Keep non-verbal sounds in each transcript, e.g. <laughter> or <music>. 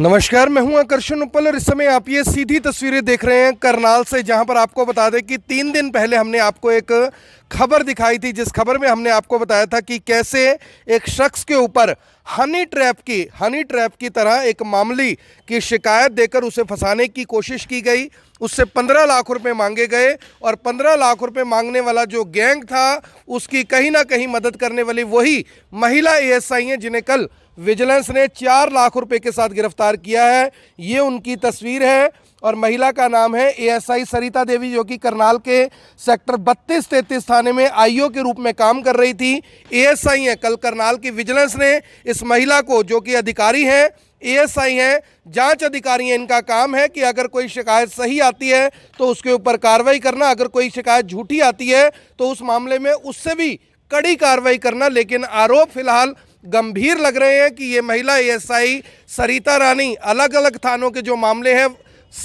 नमस्कार मैं हूं आकर्षण उपल और इस समय आप ये सीधी तस्वीरें देख रहे हैं करनाल से जहां पर आपको बता दें कि तीन दिन पहले हमने आपको एक खबर दिखाई थी जिस खबर में हमने आपको बताया था कि कैसे एक शख्स के ऊपर हनी ट्रैप की हनी ट्रैप की तरह एक मामली की शिकायत देकर उसे फंसाने की कोशिश की गई उससे पंद्रह लाख रुपए मांगे गए और पंद्रह लाख रुपए मांगने वाला जो गैंग था उसकी कहीं ना कहीं मदद करने वाली वही महिला एएसआई हैं जिन्हें कल विजिलेंस ने चार लाख रुपए के साथ गिरफ्तार किया है ये उनकी तस्वीर है और महिला का नाम है एएसआई सरिता देवी जो कि करनाल के सेक्टर बत्तीस तैतीस थाने में आईओ के रूप में काम कर रही थी एएसआई है कल करनाल की विजिलेंस ने इस महिला को जो कि अधिकारी हैं एएसआई हैं जांच अधिकारी हैं इनका काम है कि अगर कोई शिकायत सही आती है तो उसके ऊपर कार्रवाई करना अगर कोई शिकायत झूठी आती है तो उस मामले में उससे भी कड़ी कार्रवाई करना लेकिन आरोप फिलहाल गंभीर लग रहे हैं कि ये महिला एएसआई सरिता रानी अलग अलग थानों के जो मामले हैं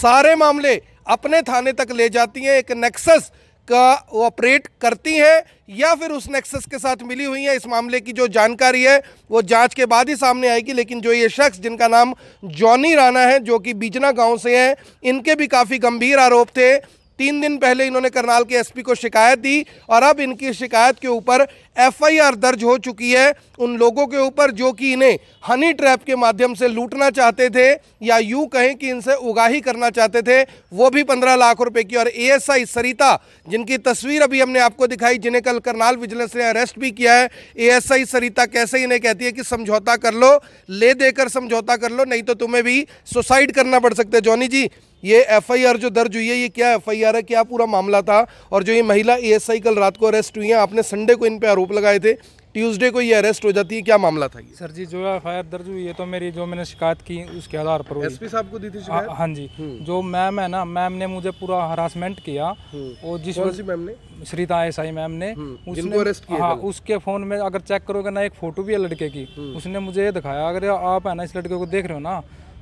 सारे मामले अपने थाने तक ले जाती हैं एक नेक्सस का ऑपरेट करती हैं या फिर उस नेक्सस के साथ मिली हुई हैं इस मामले की जो जानकारी है वो जांच के बाद ही सामने आएगी लेकिन जो ये शख्स जिनका नाम जॉनी राना है जो कि बीजना गांव से हैं इनके भी काफ़ी गंभीर आरोप थे तीन दिन पहले इन्होंने करनाल के एसपी को शिकायत दी और अब इनकी शिकायत के ऊपर एफआईआर दर्ज हो चुकी है उन लोगों के ऊपर जो कि इन्हें हनी ट्रैप के माध्यम से लूटना चाहते थे या यूं कहें कि इनसे उगाही करना चाहते थे वो भी पंद्रह लाख रुपए की और एएसआई सरिता जिनकी तस्वीर अभी हमने आपको दिखाई जिन्हें कल करनाल विजिलेंस ने अरेस्ट भी किया है ए सरिता कैसे इन्हें कहती है कि समझौता कर लो ले देकर समझौता कर लो नहीं तो तुम्हें भी सुसाइड करना पड़ सकता है जॉनी जी ये एफआईआर जो दर्ज हुई है ये क्या एफआईआर है क्या पूरा मामला था और जो ये महिला एएसआई कल रात को अरेस्ट हुई है आपने संडे को इन पर आरोप लगाए थे ट्यूसडे को ये अरेस्ट हो जाती है क्या मामला था ये सर जी जो एफ आई आर दर्ज हुई है तो मेरी जो मैंने शिकायत की उसके आधार पर पी साहब को दी थी आ, हाँ, हाँ जी हम्म। जो मैम है ना मैम ने मुझे पूरा हरासमेंट किया हम्म। और जिस मैम ने श्रीता आई मैम ने हम्म। उसने अरेस्ट किया हाँ उसके फोन में अगर चेक करोगे ना एक फोटो भी है लड़के की उसने मुझे ये दिखाया अगर आप है ना इस लड़के को देख रहे हो ना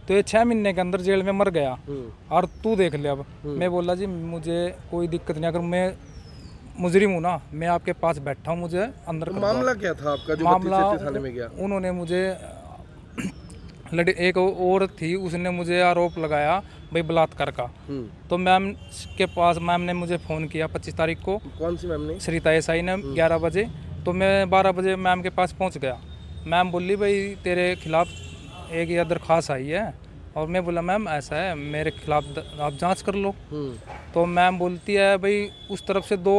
तो ये छह महीने के अंदर जेल में मर गया हम्म। और तू देख ले अब हम्म। मैं बोला जी मुझे कोई दिक्कत नहीं अगर मैं मुजरिम हूँ ना मैं आपके पास बैठा हूँ मुझे अंदर तो मामला क्या था आपका जो मामला थाने में गया उन्होंने मुझे <clears throat> एक और थी उसने मुझे आरोप लगाया भाई बलात्कार का हम्म। तो मैम के पास मैम ने मुझे फ़ोन किया 25 तारीख को कौन सी मैम ने श्रीता ईसाई ने 11 बजे तो मैं 12 बजे मैम के पास पहुंच गया मैम बोली भाई तेरे खिलाफ़ एक या दरख्वास आई है और मैं बोला मैम ऐसा है मेरे खिलाफ आप जांच कर लो हम्म। तो मैम बोलती है भाई उस तरफ से दो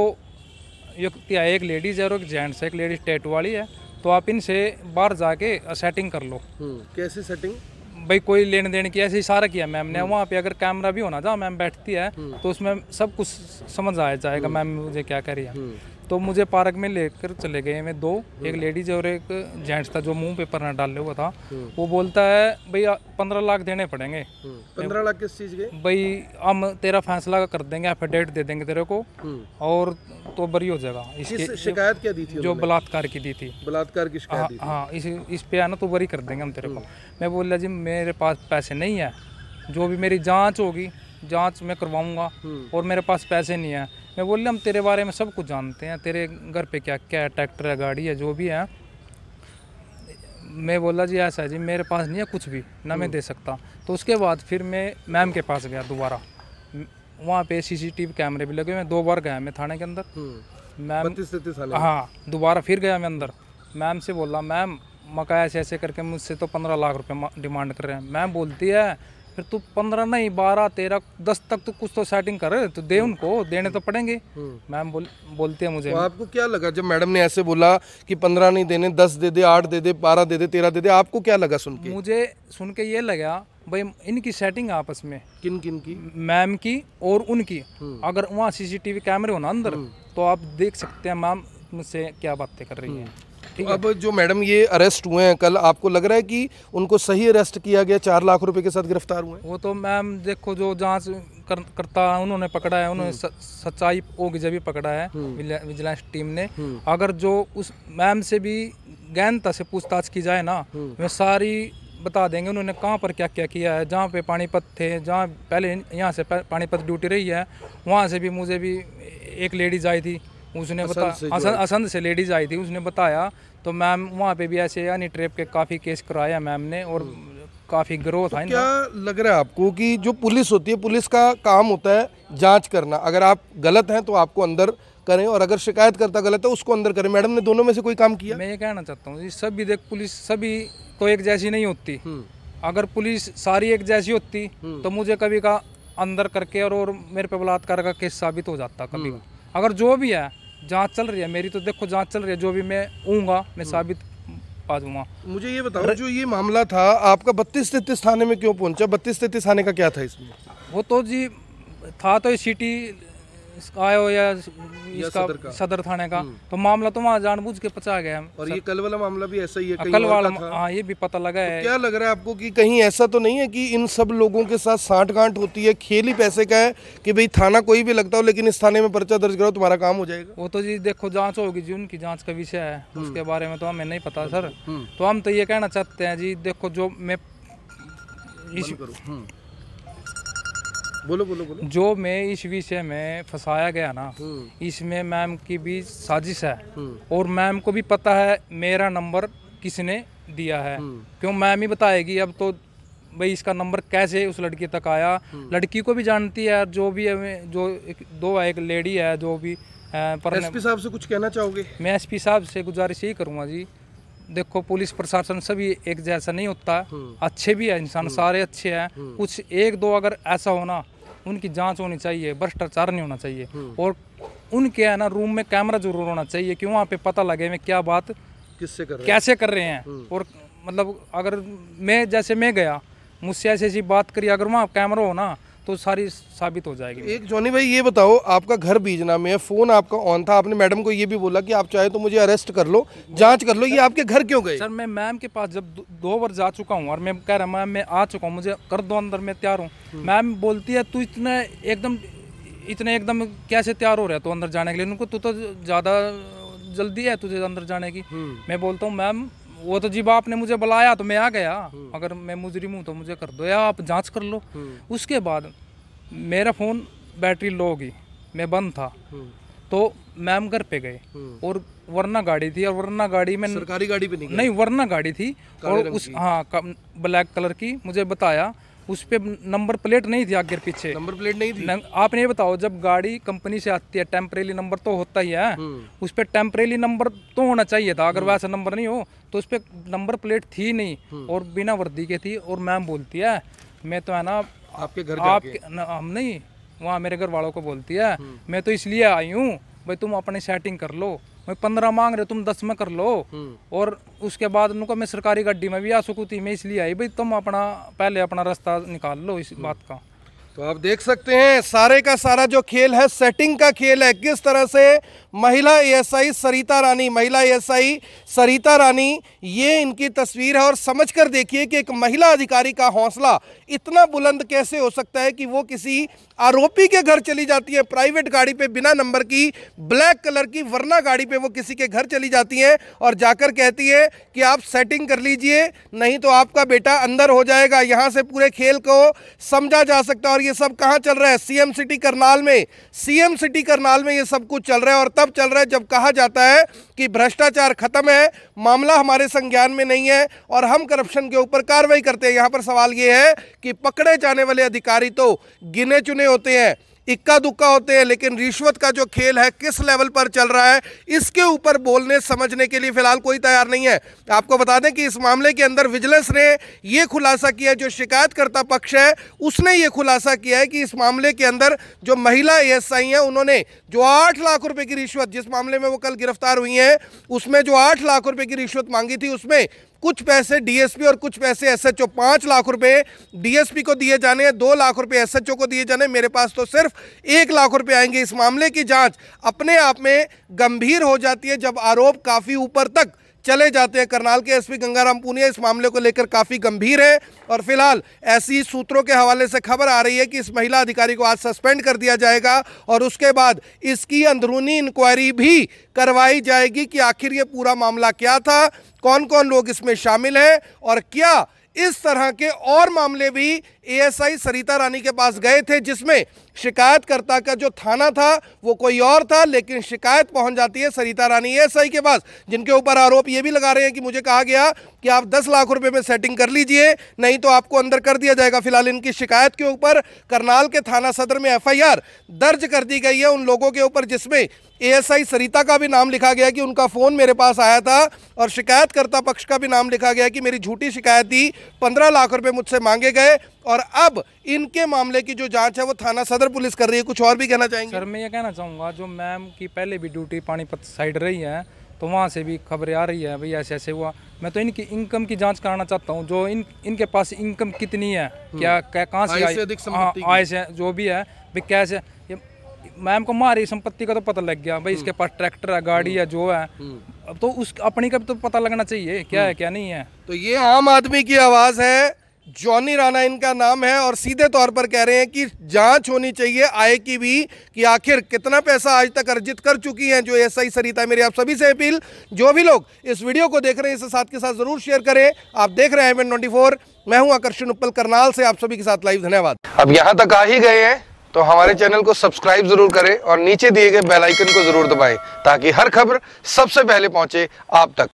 व्यक्ति आए एक लेडीज़ है और एक जेंट्स है एक लेडीज़ टैटू वाली है तो आप इनसे बाहर जाके सेटिंग कर लो हम्म। कैसी सेटिंग भाई कोई लेन देन की ऐसे इशारा किया मैम ने हम्म। वहाँ पे अगर कैमरा भी होना था मैम बैठती है तो उसमें सब कुछ समझ आ जाएगा मैम मुझे क्या करिए तो मुझे पार्क में लेकर चले गए मैं दो एक लेडीज हम्म। और एक जेंट्स था जो मुंह पे परना डाले हुआ था हम्म। वो बोलता है भाई पंद्रह लाख देने पड़ेंगे हम्म। पंद्रह लाख किस चीज़ के भाई हम तेरा फैसला कर देंगे एफिडेविट दे देंगे तेरे को और तो बरी हो जाएगा इसकी शिकायत क्या दी थी जो बलात्कार की दी थी बलात्कार की शिकायत हाँ, हाँ इस इस पे आना तो बरी कर देंगे हम तेरे को मैं बोला जी मेरे पास पैसे नहीं है जो भी मेरी जाँच होगी जाँच मैं करवाऊंगा और मेरे पास पैसे नहीं है मैं बोल हम तेरे बारे में सब कुछ जानते हैं तेरे घर पे क्या क्या है ट्रैक्टर है गाड़ी है जो भी है मैं बोला जी ऐसा जी मेरे पास नहीं है कुछ भी ना मैं हम्म। दे सकता तो उसके बाद फिर मैं मैम के पास गया दोबारा वहाँ पे सीसीटीवी कैमरे भी लगे मैं दो बार गया मैं थाने के अंदर हम्म। मैम हाँ दोबारा फिर गया मैं अंदर मैम से बोला मैम मकाया ऐसे ऐसे करके मुझसे तो पंद्रह लाख रुपये डिमांड कर रहे हैं मैम बोलती है फिर तू पंद्रह नहीं बारह तेरह दस तक तो कुछ तो सेटिंग कर तो दे उनको देने तो पड़ेंगे हम्म। मैम बोल बोलते हैं मुझे तो आपको क्या लगा जब मैडम ने ऐसे बोला कि पंद्रह नहीं देने दस दे दे आठ दे दे बारह दे दे तेरह दे दे आपको क्या लगा सुन के मुझे सुन के ये लगा भाई इनकी सेटिंग आपस में किन किन की मैम की और उनकी हम्म। अगर वहाँ सीसीटीवी कैमरे हो ना अंदर हम्म। तो आप देख सकते हैं मैम मुझसे क्या बातें कर रही हैं अब जो मैडम ये अरेस्ट हुए हैं कल आपको लग रहा है कि उनको सही अरेस्ट किया गया चार लाख रुपए के साथ गिरफ्तार हुए वो तो मैम देखो जो जांच कर, करता है उन्होंने पकड़ा है उन्होंने हम्म। सच्चाई ओग जब भी पकड़ा है हम्म। विजिलेंस टीम ने हम्म। अगर जो उस मैम से भी गहनता से पूछताछ की जाए ना वे सारी बता देंगे उन्होंने कहाँ पर क्या क्या किया है जहाँ पे पानीपत थे जहाँ पहले यहाँ से पानीपत ड्यूटी रही है वहाँ से भी मुझे भी एक लेडीज आई थी उसने बताया असंध, असंध से लेडीज़ आई थी उसने बताया तो मैम वहाँ पे भी ऐसे यानी ट्रेप के काफ़ी केस कराया मैम ने और हम्म। काफ़ी ग्रोथ तो आई क्या लग रहा है आपको कि जो पुलिस होती है पुलिस का काम होता है जांच करना अगर आप गलत हैं तो आपको अंदर करें और अगर शिकायत करता गलत है उसको अंदर करें मैडम ने दोनों में से कोई काम किया मैं ये कहना चाहता हूँ सभी देख पुलिस सभी तो एक जैसी नहीं होती हम्म। अगर पुलिस सारी एक जैसी होती हम्म। तो मुझे कभी का अंदर करके और, और मेरे पे बलात्कार का केस साबित हो जाता कभी अगर जो भी है जाँच चल रही है मेरी तो देखो जाँच चल रही है जो भी मैं ऊँगा मैं हम्म। साबित पा दूंगा मुझे ये बताओ जो ये मामला था आपका बत्तीस तैतीस थाने में क्यों पहुंचा बत्तीस तैतीस थाने का क्या था इसमें वो तो जी था तो सिटी आयो या इसका सदर थाने का हम्म। तो मामला तो वहाँ जानबूझ के पचा गया और सर... ये कल वाला मामला भी ऐसा ही है हाँ, कल वाला हाँ ये भी पता लगा तो है तो क्या लग रहा है आपको कि कहीं ऐसा तो नहीं है कि इन सब लोगों के साथ साठ गांठ होती है खेल ही पैसे का है कि भाई थाना कोई भी लगता हो लेकिन इस थाने में पर्चा दर्ज कराओ तुम्हारा काम हो जाएगा वो तो जी देखो जाँच होगी जी उनकी जाँच का विषय है हम्म। उसके बारे में तो हमें नहीं पता सर हम्म। तो हम तो ये कहना चाहते हैं जी देखो जो मैं इस बोलो बोलो बोलो जो मैं इस विषय में फंसाया गया ना हम्म। इसमें मैम की भी साजिश है हम्म। और मैम को भी पता है मेरा नंबर किसने दिया है हम्म। क्यों मैम ही बताएगी अब तो भाई इसका नंबर कैसे उस लड़की तक आया लड़की को भी जानती है जो भी है जो एक, दो है एक लेडी है जो भी एसपी साहब से कुछ कहना चाहोगे मैं एसपी साहब से गुजारिश यही करूँगा जी देखो पुलिस प्रशासन सभी एक जैसा नहीं होता हम्म। अच्छे भी है इंसान हम्म। सारे अच्छे हैं हम्म। कुछ एक दो अगर ऐसा होना उनकी जांच होनी चाहिए भ्रष्टाचार नहीं होना चाहिए और उनके है ना रूम में कैमरा जरूर होना चाहिए कि वहाँ पे पता लगे मैं क्या बात किससे कर रहे कैसे कर रहे हैं और मतलब अगर मैं जैसे मैं गया मुझसे ऐसी ऐसी बात करी अगर वहाँ कैमरा हो ना तो सारी साबित हो जाएगी एक जॉनी भाई ये बताओ आपका घर बीजना में फ़ोन आपका ऑन था आपने मैडम को ये भी बोला कि आप चाहे तो मुझे अरेस्ट कर लो जांच कर लो ये आपके घर क्यों गए सर मैं मैम के पास जब दो बार जा चुका हूँ और मैं कह रहा मैम मैं आ चुका हूँ मुझे कर दो अंदर मैं तैयार हूँ हम्म। मैम बोलती है तू इतना एकदम इतने एकदम कैसे तैयार हो रहा है तो अंदर जाने के लिए उनको तू तो ज़्यादा जल्दी है तुझे अंदर जाने की हम्म। मैं बोलता हूँ मैम वो तो जी बाप ने मुझे बुलाया तो मैं आ गया हम्म। अगर मैं मुजरिम हूँ तो मुझे कर दो या आप जांच कर लो हम्म। उसके बाद मेरा फ़ोन बैटरी लो होगी मैं बंद था हम्म। तो मैम घर पे गए और वरना गाड़ी थी और वरना गाड़ी में सरकारी गाड़ी पे नहीं नहीं वरना गाड़ी थी और उस हाँ ब्लैक कलर की मुझे बताया उस पर नंबर प्लेट नहीं थी आगे पीछे नंबर प्लेट नहीं थी आप ये बताओ जब गाड़ी कंपनी से आती है टेम्परेली नंबर तो होता ही है हम्म। उस पर टेम्परेली नंबर तो होना चाहिए था अगर हम्म। वैसा नंबर नहीं हो तो उस पर नंबर प्लेट थी नहीं हम्म। और बिना वर्दी के थी और मैम बोलती है मैं तो है ना आपके घर आप हम नहीं वहाँ मेरे घर वालों को बोलती है मैं तो इसलिए आई हूँ भाई तुम अपनी सेटिंग कर लो मैं पंद्रह मांग रहे तुम दस में कर लो हम्म। और उसके बाद उनको मैं सरकारी गड्डी में भी आ सकूती मैं इसलिए आई भाई तुम अपना पहले अपना रास्ता निकाल लो इस बात का तो आप देख सकते हैं सारे का सारा जो खेल है सेटिंग का खेल है किस तरह से महिला एएसआई सरिता रानी महिला एएसआई सरिता रानी ये इनकी तस्वीर है और समझकर देखिए कि एक महिला अधिकारी का हौसला इतना बुलंद कैसे हो सकता है कि वो किसी आरोपी के घर चली जाती है प्राइवेट गाड़ी पे बिना नंबर की ब्लैक कलर की वरना गाड़ी पे वो किसी के घर चली जाती है और जाकर कहती है कि आप सेटिंग कर लीजिए नहीं तो आपका बेटा अंदर हो जाएगा यहाँ से पूरे खेल को समझा जा सकता है और ये ये सब कहाँ चल रहा है सीएम सिटी करनाल में सीएम सिटी करनाल में ये सब कुछ चल रहा है और तब चल रहा है जब कहा जाता है कि भ्रष्टाचार खत्म है मामला हमारे संज्ञान में नहीं है और हम करप्शन के ऊपर कार्रवाई करते हैं यहाँ पर सवाल ये है कि पकड़े जाने वाले अधिकारी तो गिने चुने होते हैं इक्का दुक्का होते हैं लेकिन रिश्वत का जो खेल है किस लेवल पर चल रहा है इसके ऊपर बोलने समझने के लिए फिलहाल कोई तैयार नहीं है तो आपको बता दें कि इस मामले के अंदर विजिलेंस ने यह खुलासा किया जो शिकायतकर्ता पक्ष है उसने ये खुलासा किया है कि इस मामले के अंदर जो महिला ए एस आई हैं उन्होंने जो आठ लाख रुपये की रिश्वत जिस मामले में वो कल गिरफ्तार हुई हैं उसमें जो आठ लाख रुपये की रिश्वत मांगी थी उसमें कुछ पैसे डीएसपी और कुछ पैसे एसएचओ पांच लाख रुपए डीएसपी को दिए जाने हैं दो लाख रुपए एसएचओ को दिए जाने मेरे पास तो सिर्फ एक लाख रुपए आएंगे इस मामले की जांच अपने आप में गंभीर हो जाती है जब आरोप काफ़ी ऊपर तक चले जाते हैं करनाल के एसपी गंगाराम पूनिया इस मामले को लेकर काफ़ी गंभीर है और फिलहाल ऐसी सूत्रों के हवाले से खबर आ रही है कि इस महिला अधिकारी को आज सस्पेंड कर दिया जाएगा और उसके बाद इसकी अंदरूनी इंक्वायरी भी करवाई जाएगी कि आखिर ये पूरा मामला क्या था कौन कौन लोग इसमें शामिल हैं और क्या इस तरह के और मामले भी एएसआई सरिता रानी के पास गए थे जिसमें शिकायतकर्ता का जो थाना था वो कोई और था लेकिन शिकायत पहुंच जाती है सरिता रानी एएसआई के पास जिनके ऊपर आरोप ये भी लगा रहे हैं कि मुझे कहा गया कि आप 10 लाख रुपए में सेटिंग कर लीजिए नहीं तो आपको अंदर कर दिया जाएगा फिलहाल इनकी शिकायत के ऊपर करनाल के थाना सदर में एफ दर्ज कर दी गई है उन लोगों के ऊपर जिसमें ए सरिता का भी नाम लिखा गया कि उनका फ़ोन मेरे पास आया था और शिकायतकर्ता पक्ष का भी नाम लिखा गया कि मेरी झूठी शिकायत दी पंद्रह लाख रुपये मुझसे मांगे गए और अब इनके मामले की जो जांच है वो थाना सदर पुलिस कर रही है कुछ और भी कहना चाहेंगे सर मैं ये कहना चाहूँगा जो मैम की पहले भी ड्यूटी पानीपत साइड रही है तो वहाँ से भी खबरें आ रही है भाई ऐसे ऐसे हुआ मैं तो इनकी इनकम की जांच कराना चाहता हूँ जो इन इनके पास इनकम कितनी है क्या हम्म। कहाँ से आए हाँ, आय से जो भी है भाई कैसे मैम को मारी संपत्ति का तो पता लग गया भाई इसके हम्म। पास ट्रैक्टर है गाड़ी है हम्म। जो है तो उस अपनी का भी तो पता लगना चाहिए क्या है क्या नहीं है तो ये आम आदमी की आवाज़ है जॉनी राणा इनका नाम है और सीधे तौर पर कह रहे हैं कि जांच होनी चाहिए आय की भी कि आखिर कितना पैसा आज तक अर्जित कर चुकी हैं जो एस आई सरिता मेरी आप सभी से अपील जो भी लोग इस वीडियो को देख रहे हैं इसे साथ के साथ जरूर शेयर करें आप देख रहे हैं एम ट्वेंटी मैं हूं आकर्षण उपल करनाल से आप सभी के साथ लाइव धन्यवाद अब यहाँ तक आ ही गए हैं तो हमारे चैनल को सब्सक्राइब जरूर करें और नीचे दिए गए बेलाइकन को जरूर दबाए ताकि हर खबर सबसे पहले पहुंचे आप तक